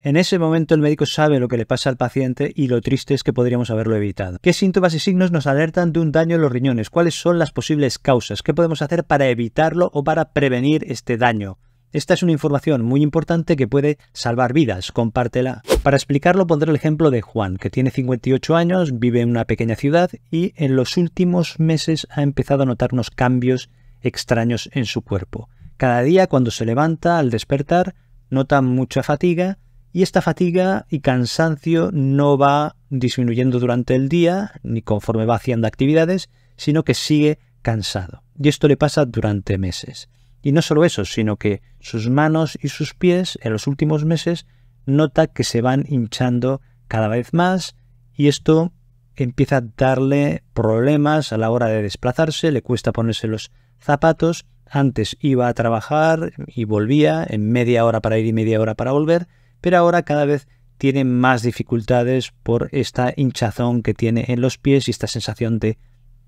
En ese momento el médico sabe lo que le pasa al paciente y lo triste es que podríamos haberlo evitado. ¿Qué síntomas y signos nos alertan de un daño en los riñones? ¿Cuáles son las posibles causas? ¿Qué podemos hacer para evitarlo o para prevenir este daño? Esta es una información muy importante que puede salvar vidas, compártela. Para explicarlo pondré el ejemplo de Juan, que tiene 58 años, vive en una pequeña ciudad y en los últimos meses ha empezado a notar unos cambios extraños en su cuerpo. Cada día cuando se levanta al despertar nota mucha fatiga, y esta fatiga y cansancio no va disminuyendo durante el día ni conforme va haciendo actividades, sino que sigue cansado. Y esto le pasa durante meses. Y no solo eso, sino que sus manos y sus pies en los últimos meses nota que se van hinchando cada vez más y esto empieza a darle problemas a la hora de desplazarse, le cuesta ponerse los zapatos, antes iba a trabajar y volvía en media hora para ir y media hora para volver, pero ahora cada vez tiene más dificultades por esta hinchazón que tiene en los pies y esta sensación de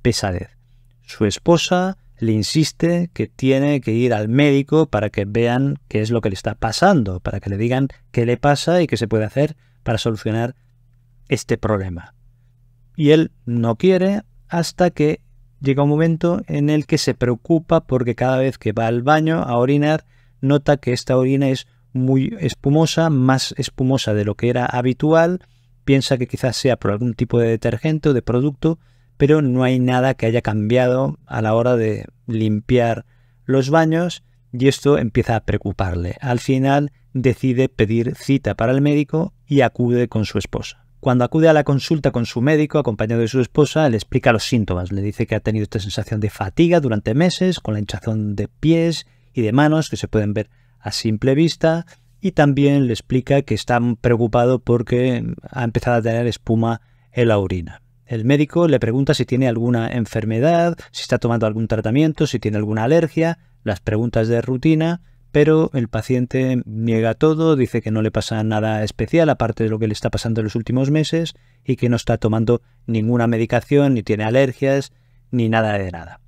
pesadez. Su esposa le insiste que tiene que ir al médico para que vean qué es lo que le está pasando, para que le digan qué le pasa y qué se puede hacer para solucionar este problema. Y él no quiere hasta que llega un momento en el que se preocupa porque cada vez que va al baño a orinar nota que esta orina es muy espumosa, más espumosa de lo que era habitual. Piensa que quizás sea por algún tipo de detergente o de producto, pero no hay nada que haya cambiado a la hora de limpiar los baños y esto empieza a preocuparle. Al final decide pedir cita para el médico y acude con su esposa. Cuando acude a la consulta con su médico, acompañado de su esposa, le explica los síntomas. Le dice que ha tenido esta sensación de fatiga durante meses, con la hinchazón de pies y de manos que se pueden ver a simple vista y también le explica que está preocupado porque ha empezado a tener espuma en la orina. El médico le pregunta si tiene alguna enfermedad, si está tomando algún tratamiento, si tiene alguna alergia, las preguntas de rutina, pero el paciente niega todo, dice que no le pasa nada especial aparte de lo que le está pasando en los últimos meses y que no está tomando ninguna medicación, ni tiene alergias, ni nada de nada.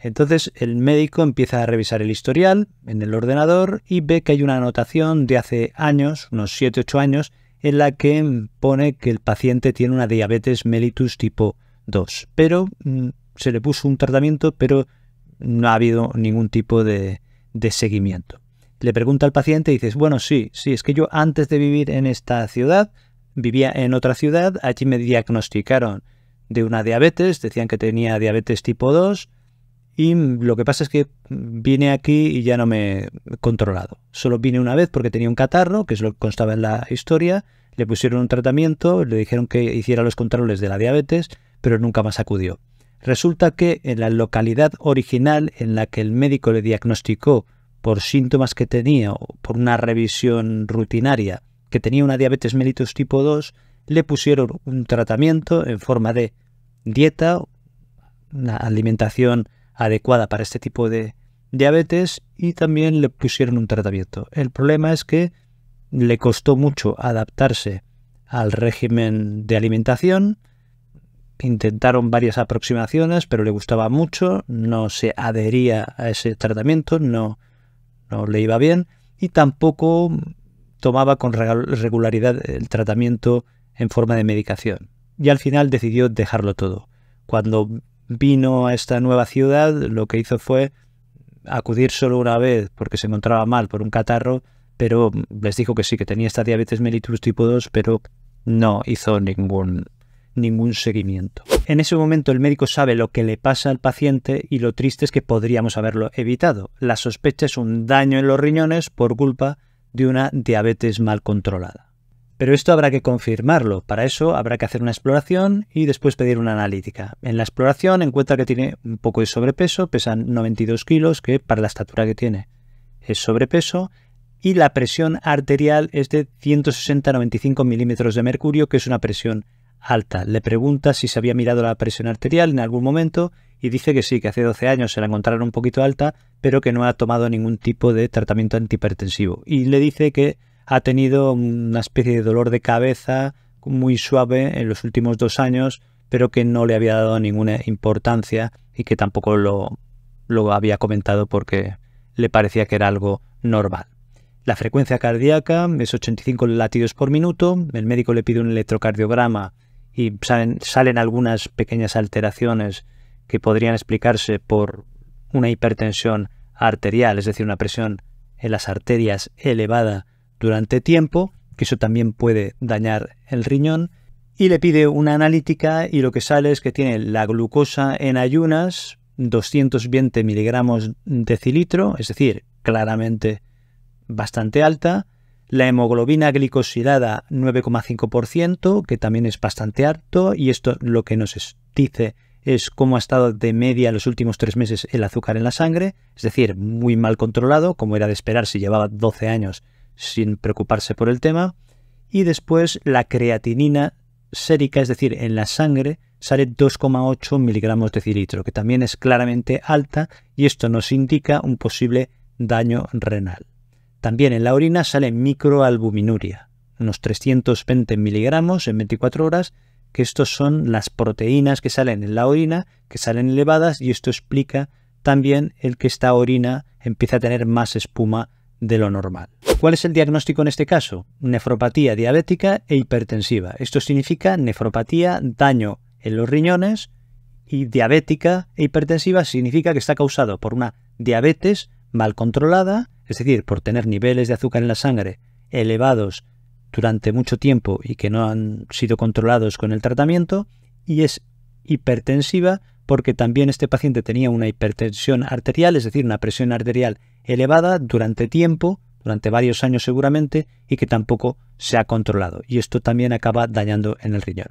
Entonces el médico empieza a revisar el historial en el ordenador y ve que hay una anotación de hace años, unos 7-8 años, en la que pone que el paciente tiene una diabetes mellitus tipo 2. Pero mm, se le puso un tratamiento, pero no ha habido ningún tipo de, de seguimiento. Le pregunta al paciente y dices, bueno, sí, sí, es que yo antes de vivir en esta ciudad, vivía en otra ciudad, allí me diagnosticaron de una diabetes, decían que tenía diabetes tipo 2, y lo que pasa es que vine aquí y ya no me he controlado. Solo vine una vez porque tenía un catarro, que es lo que constaba en la historia. Le pusieron un tratamiento, le dijeron que hiciera los controles de la diabetes, pero nunca más acudió. Resulta que en la localidad original en la que el médico le diagnosticó por síntomas que tenía o por una revisión rutinaria que tenía una diabetes mellitus tipo 2, le pusieron un tratamiento en forma de dieta, una alimentación adecuada para este tipo de diabetes y también le pusieron un tratamiento. El problema es que le costó mucho adaptarse al régimen de alimentación, intentaron varias aproximaciones, pero le gustaba mucho, no se adhería a ese tratamiento, no, no le iba bien y tampoco tomaba con regularidad el tratamiento en forma de medicación. Y al final decidió dejarlo todo. Cuando vino a esta nueva ciudad, lo que hizo fue acudir solo una vez porque se encontraba mal por un catarro, pero les dijo que sí, que tenía esta diabetes mellitus tipo 2, pero no hizo ningún, ningún seguimiento. En ese momento el médico sabe lo que le pasa al paciente y lo triste es que podríamos haberlo evitado. La sospecha es un daño en los riñones por culpa de una diabetes mal controlada. Pero esto habrá que confirmarlo. Para eso habrá que hacer una exploración y después pedir una analítica. En la exploración encuentra que tiene un poco de sobrepeso, pesa 92 kilos, que para la estatura que tiene es sobrepeso, y la presión arterial es de 160-95 milímetros de mercurio, que es una presión alta. Le pregunta si se había mirado la presión arterial en algún momento y dice que sí, que hace 12 años se la encontraron un poquito alta, pero que no ha tomado ningún tipo de tratamiento antihipertensivo. Y le dice que ha tenido una especie de dolor de cabeza muy suave en los últimos dos años, pero que no le había dado ninguna importancia y que tampoco lo, había comentado porque le parecía que era algo normal. La frecuencia cardíaca es 85 latidos por minuto, el médico le pide un electrocardiograma y salen algunas pequeñas alteraciones que podrían explicarse por una hipertensión arterial, es decir, una presión en las arterias elevada durante tiempo, que eso también puede dañar el riñón, y le pide una analítica y lo que sale es que tiene la glucosa en ayunas 220 miligramos decilitro, es decir, claramente bastante alta, la hemoglobina glicosilada 9,5%, que también es bastante alto, y esto lo que nos dice es cómo ha estado de media los últimos tres meses el azúcar en la sangre, es decir, muy mal controlado, como era de esperar si llevaba 12 años sin preocuparse por el tema. Y después la creatinina sérica, es decir, en la sangre, sale 2,8 miligramos de cilitro, que también es claramente alta y esto nos indica un posible daño renal. También en la orina sale microalbuminuria, unos 320 miligramos en 24 horas, que estos son las proteínas que salen en la orina, que salen elevadas y esto explica también el que esta orina empieza a tener más espuma de lo normal. ¿Cuál es el diagnóstico en este caso? Nefropatía diabética e hipertensiva. Esto significa nefropatía, daño en los riñones y diabética e hipertensiva significa que está causado por una diabetes mal controlada, es decir, por tener niveles de azúcar en la sangre elevados durante mucho tiempo y que no han sido controlados con el tratamiento, y es hipertensiva porque también este paciente tenía una hipertensión arterial, es decir, una presión arterial elevada durante tiempo, durante varios años seguramente, y que tampoco se ha controlado. Y esto también acaba dañando en el riñón.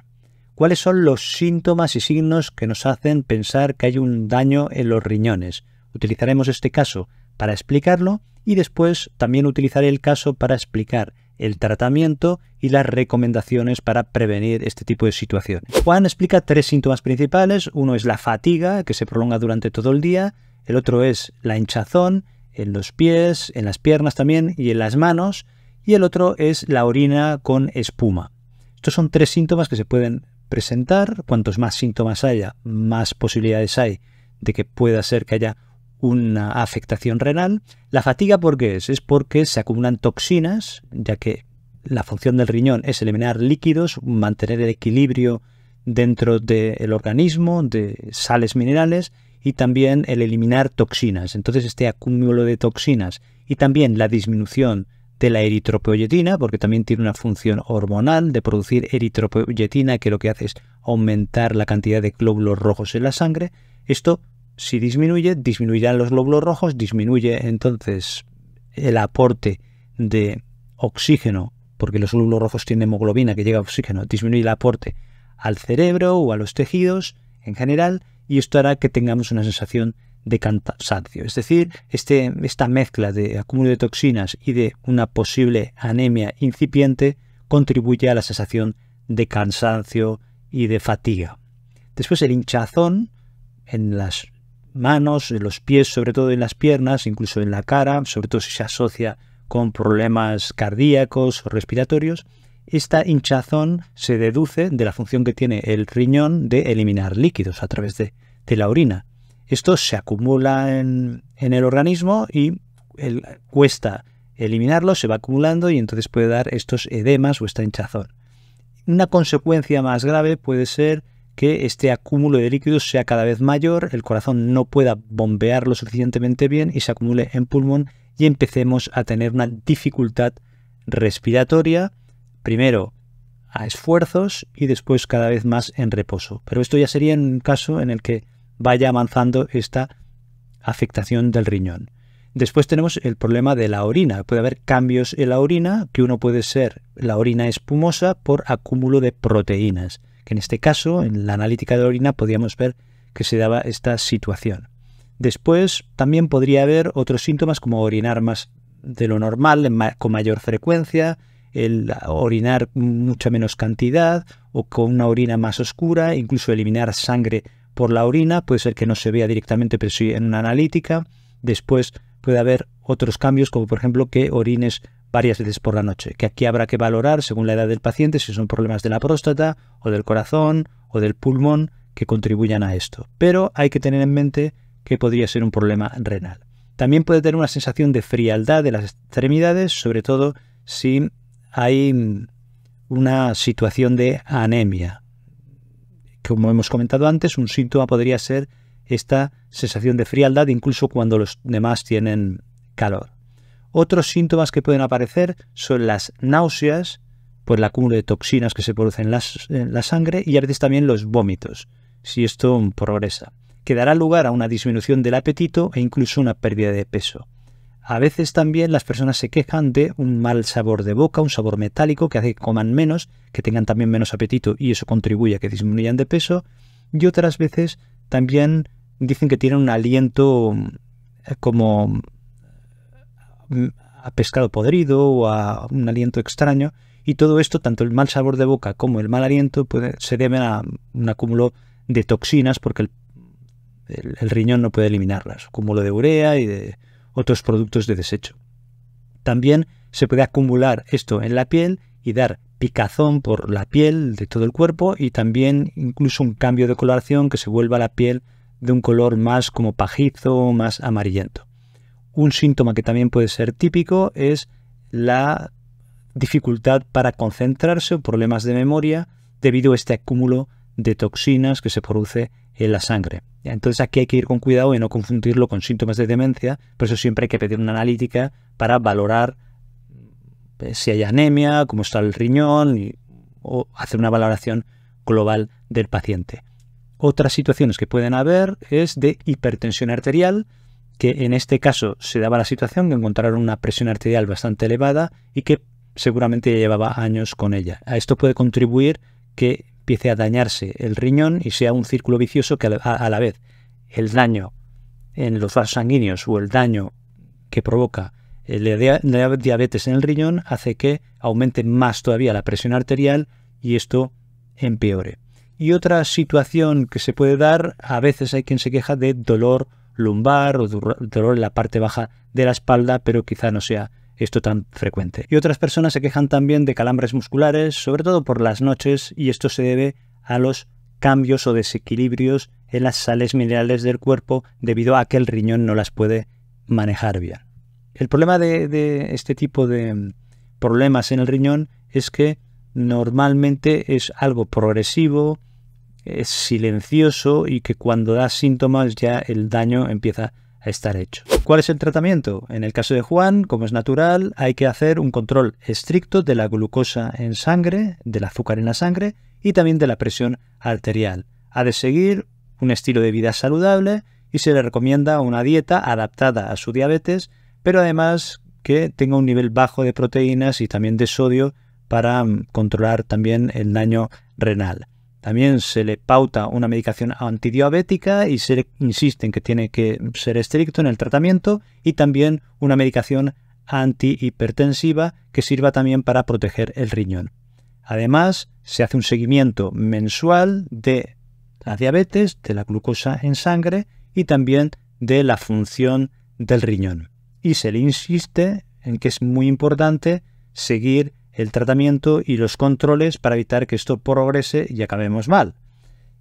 ¿Cuáles son los síntomas y signos que nos hacen pensar que hay un daño en los riñones? Utilizaremos este caso para explicarlo y después también utilizaré el caso para explicar el tratamiento y las recomendaciones para prevenir este tipo de situación. Juan explica tres síntomas principales. Uno es la fatiga, que se prolonga durante todo el día. El otro es la hinchazón en los pies, en las piernas también y en las manos, y el otro es la orina con espuma. Estos son tres síntomas que se pueden presentar. Cuantos más síntomas haya, más posibilidades hay de que pueda ser que haya una afectación renal. La fatiga, ¿por qué es? Es porque se acumulan toxinas, ya que la función del riñón es eliminar líquidos, mantener el equilibrio dentro del organismo de sales minerales y también el eliminar toxinas. Entonces este acúmulo de toxinas y también la disminución de la eritropoyetina, porque también tiene una función hormonal de producir eritropoyetina que lo que hace es aumentar la cantidad de glóbulos rojos en la sangre. Esto, si disminuye, disminuirán los glóbulos rojos, disminuye entonces el aporte de oxígeno, porque los glóbulos rojos tienen hemoglobina que llega a oxígeno, disminuye el aporte al cerebro o a los tejidos en general, y esto hará que tengamos una sensación de cansancio. Es decir, este, esta mezcla de acúmulo de toxinas y de una posible anemia incipiente contribuye a la sensación de cansancio y de fatiga. Después el hinchazón en las manos, en los pies, sobre todo en las piernas, incluso en la cara, sobre todo si se asocia con problemas cardíacos o respiratorios, esta hinchazón se deduce de la función que tiene el riñón de eliminar líquidos a través de, la orina. Esto se acumula en, el organismo y cuesta eliminarlo, se va acumulando y entonces puede dar estos edemas o esta hinchazón. Una consecuencia más grave puede ser que este acúmulo de líquidos sea cada vez mayor, el corazón no pueda bombearlo suficientemente bien y se acumule en pulmón y empecemos a tener una dificultad respiratoria primero a esfuerzos y después cada vez más en reposo. Pero esto ya sería un caso en el que vaya avanzando esta afectación del riñón. Después tenemos el problema de la orina. Puede haber cambios en la orina, que uno puede ser la orina espumosa por acúmulo de proteínas, que en este caso, en la analítica de orina, podíamos ver que se daba esta situación. Después también podría haber otros síntomas como orinar más de lo normal, con mayor frecuencia, el orinar mucha menos cantidad o con una orina más oscura, incluso eliminar sangre por la orina, puede ser que no se vea directamente, pero sí en una analítica. Después puede haber otros cambios, como por ejemplo que orines varias veces por la noche, que aquí habrá que valorar según la edad del paciente si son problemas de la próstata o del corazón o del pulmón que contribuyan a esto. Pero hay que tener en mente que podría ser un problema renal. También puede tener una sensación de frialdad de las extremidades, sobre todo si hay una situación de anemia. Como hemos comentado antes, un síntoma podría ser esta sensación de frialdad incluso cuando los demás tienen calor. Otros síntomas que pueden aparecer son las náuseas, por el acúmulo de toxinas que se producen en, la sangre y a veces también los vómitos, si esto progresa, que dará lugar a una disminución del apetito e incluso una pérdida de peso. A veces también las personas se quejan de un mal sabor de boca, un sabor metálico que hace que coman menos, que tengan también menos apetito y eso contribuye a que disminuyan de peso. Y otras veces también dicen que tienen un aliento eh, como mm, a pescado podrido o a un aliento extraño. Y todo esto, tanto el mal sabor de boca como el mal aliento, puede, se deben a un acúmulo de toxinas porque el, el riñón no puede eliminarlas. Acúmulo de urea y de otros productos de desecho. También se puede acumular esto en la piel y dar picazón por la piel de todo el cuerpo y también incluso un cambio de coloración que se vuelva la piel de un color más como pajizo, o más amarillento. Un síntoma que también puede ser típico es la dificultad para concentrarse o problemas de memoria debido a este acúmulo de toxinas que se produce en la sangre. Entonces aquí hay que ir con cuidado y no confundirlo con síntomas de demencia, por eso siempre hay que pedir una analítica para valorar eh, si hay anemia, cómo está el riñón, o hacer una valoración global del paciente. Otras situaciones que pueden haber es de hipertensión arterial, que en este caso se daba la situación de encontrar una presión arterial bastante elevada y que seguramente ya llevaba años con ella. A esto puede contribuir que empiece a dañarse el riñón y sea un círculo vicioso que a la vez el daño en los vasos sanguíneos o el daño que provoca la diabetes en el riñón hace que aumente más todavía la presión arterial y esto empeore. Y otra situación que se puede dar, a veces hay quien se queja de dolor lumbar o dolor en la parte baja de la espalda, pero quizá no sea esto tan frecuente. Y otras personas se quejan también de calambres musculares, sobre todo por las noches, y esto se debe a los cambios o desequilibrios en las sales minerales del cuerpo debido a que el riñón no las puede manejar bien. El problema de, este tipo de mm, problemas en el riñón es que normalmente es algo progresivo, es silencioso y que cuando da síntomas ya el daño empieza a estar hecho. ¿Cuál es el tratamiento? En el caso de Juan, como es natural, hay que hacer un control estricto de la glucosa en sangre, del azúcar en la sangre y también de la presión arterial. Ha de seguir un estilo de vida saludable y se le recomienda una dieta adaptada a su diabetes, pero además que tenga un nivel bajo de proteínas y también de sodio para mm, controlar también el daño renal. También se le pauta una medicación antidiabética y se le insiste en que tiene que ser estricto en el tratamiento y también una medicación antihipertensiva que sirva también para proteger el riñón. Además, se hace un seguimiento mensual de la diabetes, de la glucosa en sangre y también de la función del riñón. Y se le insiste en que es muy importante seguir el tratamiento y los controles para evitar que esto progrese y acabemos mal.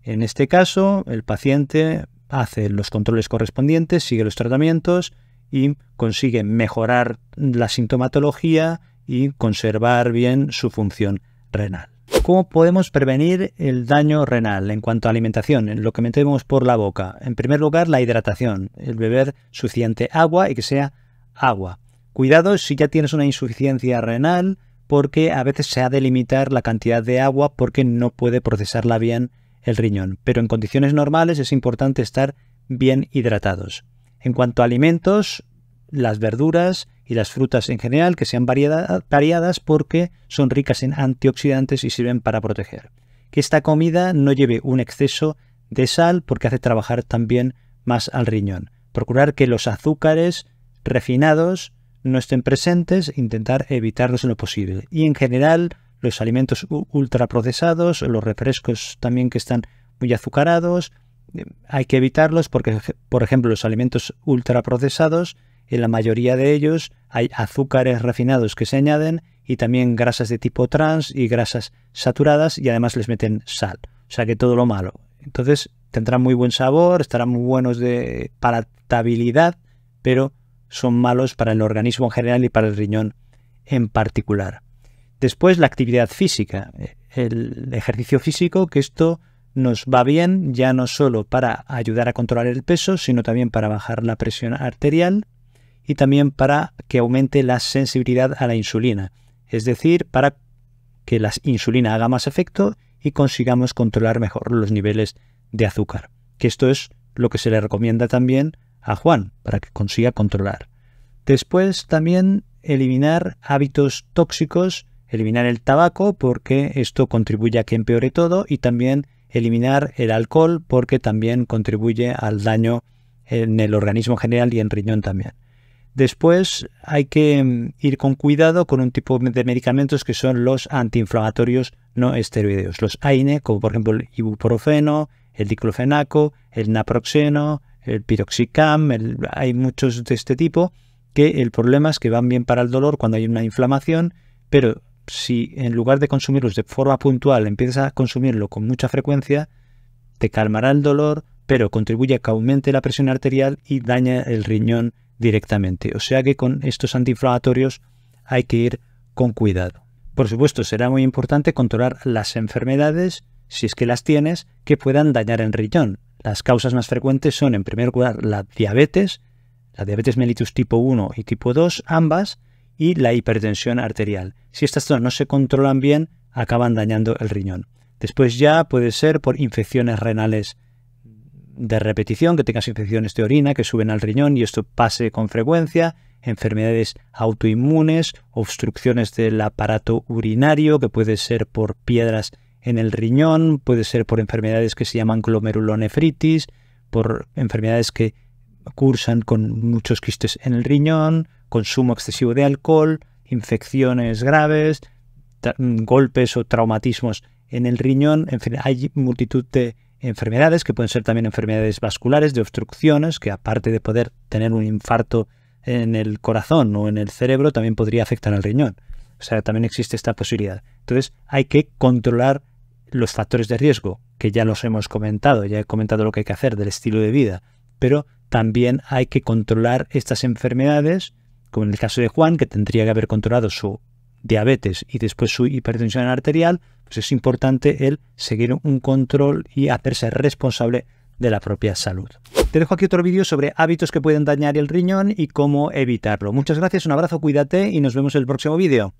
En este caso, el paciente hace los controles correspondientes, sigue los tratamientos y consigue mejorar la sintomatología y conservar bien su función renal. ¿Cómo podemos prevenir el daño renal en cuanto a alimentación, en lo que metemos por la boca? En primer lugar, la hidratación, el beber suficiente agua y que sea agua. Cuidado si ya tienes una insuficiencia renal, porque a veces se ha de limitar la cantidad de agua porque no puede procesarla bien el riñón, pero en condiciones normales es importante estar bien hidratados. En cuanto a alimentos, las verduras y las frutas en general que sean variadas porque son ricas en antioxidantes y sirven para proteger. Que esta comida no lleve un exceso de sal porque hace trabajar también más al riñón. Procurar que los azúcares refinados no estén presentes, intentar evitarlos en lo posible. Y en general, los alimentos ultraprocesados, los refrescos también que están muy azucarados, eh, hay que evitarlos porque, por ejemplo, los alimentos ultraprocesados, en la mayoría de ellos hay azúcares refinados que se añaden y también grasas de tipo trans y grasas saturadas y además les meten sal. O sea que todo lo malo. Entonces tendrán muy buen sabor, estarán muy buenos de palatabilidad, pero son malos para el organismo en general y para el riñón en particular. Después la actividad física, eh, el ejercicio físico, que esto nos va bien ya no solo para ayudar a controlar el peso, sino también para bajar la presión arterial y también para que aumente la sensibilidad a la insulina, es decir, para que la insulina haga más efecto y consigamos controlar mejor los niveles de azúcar, que esto es lo que se le recomienda también a Juan para que consiga controlar. Después también eliminar hábitos tóxicos, eliminar el tabaco porque esto contribuye a que empeore todo y también eliminar el alcohol porque también contribuye al daño en el organismo general y en riñón también. Después hay que mm, ir con cuidado con un tipo de medicamentos que son los antiinflamatorios no esteroideos, los AINE, como por ejemplo el ibuprofeno, el diclofenaco, el naproxeno, el piroxicam, hay muchos de este tipo, que el problema es que van bien para el dolor cuando hay una inflamación, pero si en lugar de consumirlos de forma puntual empiezas a consumirlo con mucha frecuencia, te calmará el dolor, pero contribuye a que aumente la presión arterial y daña el riñón directamente. O sea que con estos antiinflamatorios hay que ir con cuidado. Por supuesto, será muy importante controlar las enfermedades, si es que las tienes, que puedan dañar el riñón. Las causas más frecuentes son, en primer lugar, la diabetes, la diabetes mellitus tipo 1 y tipo 2, ambas, y la hipertensión arterial. Si estas dos no se controlan bien, acaban dañando el riñón. Después ya puede ser por infecciones renales de repetición, que tengas infecciones de orina que suben al riñón y esto pase con frecuencia, enfermedades autoinmunes, obstrucciones del aparato urinario, que puede ser por piedras en el riñón, puede ser por enfermedades que se llaman glomerulonefritis, por enfermedades que cursan con muchos quistes en el riñón, consumo excesivo de alcohol, infecciones graves, golpes o traumatismos en el riñón. En fin, hay multitud de enfermedades que pueden ser también enfermedades vasculares, de obstrucciones, que aparte de poder tener un infarto en el corazón o en el cerebro, también podría afectar al riñón. O sea, también existe esta posibilidad. Entonces, hay que controlar los factores de riesgo, que ya los hemos comentado, ya he comentado lo que hay que hacer del estilo de vida, pero también hay que controlar estas enfermedades, como en el caso de Juan, que tendría que haber controlado su diabetes y después su hipertensión arterial, pues es importante el seguir un control y hacerse responsable de la propia salud. Te dejo aquí otro vídeo sobre hábitos que pueden dañar el riñón y cómo evitarlo. Muchas gracias, un abrazo, cuídate y nos vemos en el próximo vídeo.